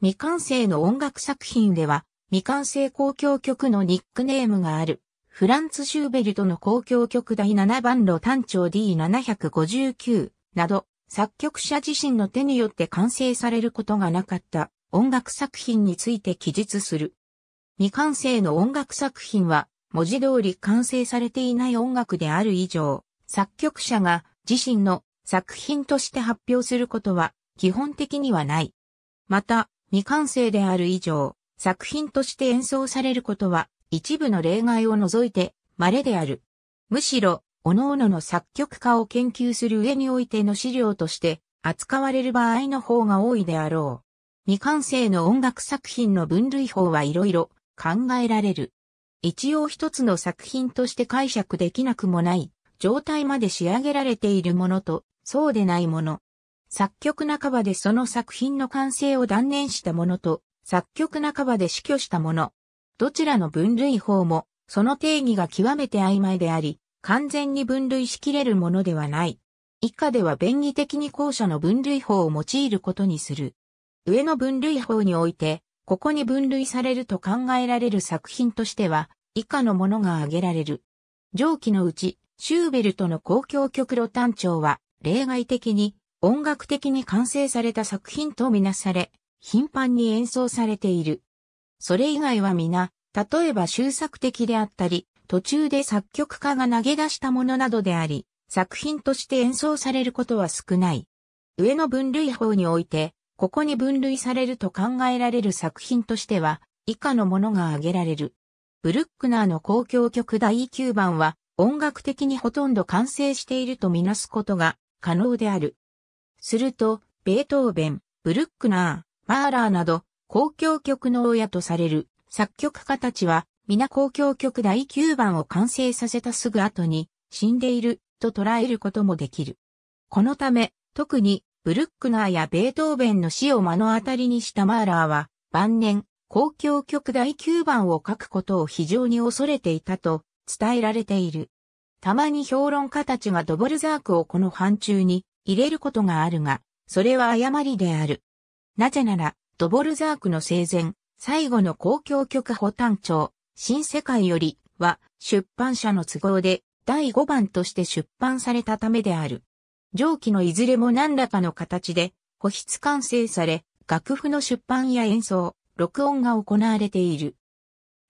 未完成の音楽作品では、未完成公共曲のニックネームがある。フランツ・シューベルトの公共曲第7番路単調 D759 など、作曲者自身の手によって完成されることがなかった音楽作品について記述する。未完成の音楽作品は、文字通り完成されていない音楽である以上、作曲者が自身の作品として発表することは基本的にはない。また、未完成である以上、作品として演奏されることは一部の例外を除いて稀である。むしろ、各々の作曲家を研究する上においての資料として扱われる場合の方が多いであろう。未完成の音楽作品の分類法はいろいろ考えられる。一応一つの作品として解釈できなくもない状態まで仕上げられているものとそうでないもの、作曲半ばでその作品の完成を断念したものと、作曲半ばで死去したもの。どちらの分類法も、その定義が極めて曖昧であり、完全に分類しきれるものではない。以下では便宜的に後者の分類法を用いることにする。上の分類法において、ここに分類されると考えられる作品としては、以下のものが挙げられる。上記のうち、シューベルトの公共曲路単調は、例外的に音楽的に完成された作品とみなされ、頻繁に演奏されている。それ以外は皆、例えば終作的であったり、途中で作曲家が投げ出したものなどであり、作品として演奏されることは少ない。上の分類法において、ここに分類されると考えられる作品としては、以下のものが挙げられる。ブルックナーの公共曲第9番は、音楽的にほとんど完成しているとみなすことが可能である。すると、ベートーベン、ブルックナー、マーラーなど、公共曲の親とされる作曲家たちは、皆公共曲第9番を完成させたすぐ後に、死んでいると捉えることもできる。このため、特にブルックナーやベートーベンの死を目の当たりにしたマーラーは、晩年、公共曲第9番を書くことを非常に恐れていたと伝えられている。たまに評論家たちがドボルザークをこの範疇に入れることがあるが、それは誤りである。なぜなら、ドボルザークの生前、最後の公共局保単調。新世界よりは出版社の都合で第5番として出版されたためである。上記のいずれも何らかの形で、保筆完成され、楽譜の出版や演奏、録音が行われている。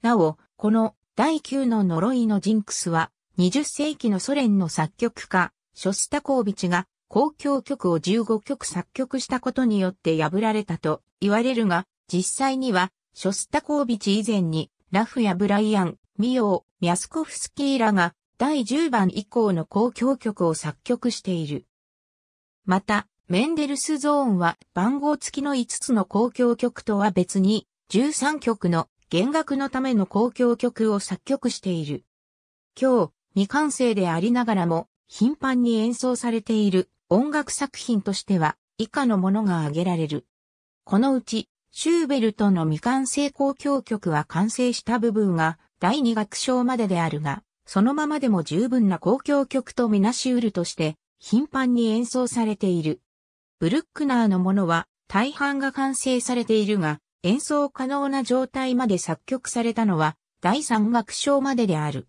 なお、この第9の呪いのジンクスは、20世紀のソ連の作曲家、ショスタコービチが公共曲を15曲作曲したことによって破られたと言われるが、実際には、ショスタコービチ以前に、ラフやブライアン、ミオー、ミャスコフスキーらが、第10番以降の公共曲を作曲している。また、メンデルスゾーンは番号付きの5つの公共曲とは別に、13曲の弦楽のための公共曲を作曲している。今日、未完成でありながらも、頻繁に演奏されている音楽作品としては以下のものが挙げられる。このうち、シューベルトの未完成交響曲は完成した部分が第二楽章までであるが、そのままでも十分な交響曲とみなしうるとして頻繁に演奏されている。ブルックナーのものは大半が完成されているが、演奏可能な状態まで作曲されたのは第三楽章までである。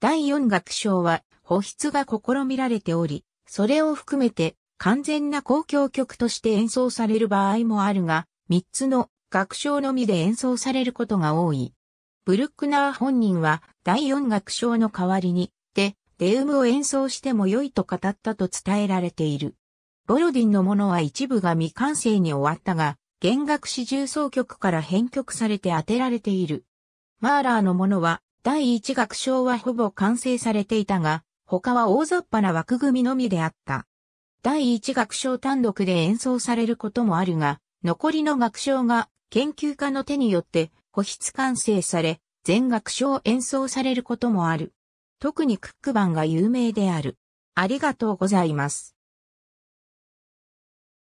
第四楽章は保湿が試みられており、それを含めて完全な公共曲として演奏される場合もあるが、3つの楽章のみで演奏されることが多い。ブルックナー本人は第4楽章の代わりに、で、デウムを演奏しても良いと語ったと伝えられている。ボロディンのものは一部が未完成に終わったが、弦楽四重奏曲から編曲されて当てられている。マーラーのものは、第1楽章はほぼ完成されていたが、他は大雑把な枠組みのみであった。第一楽章単独で演奏されることもあるが、残りの楽章が研究家の手によって個室完成され、全楽章演奏されることもある。特にクック版が有名である。ありがとうございます。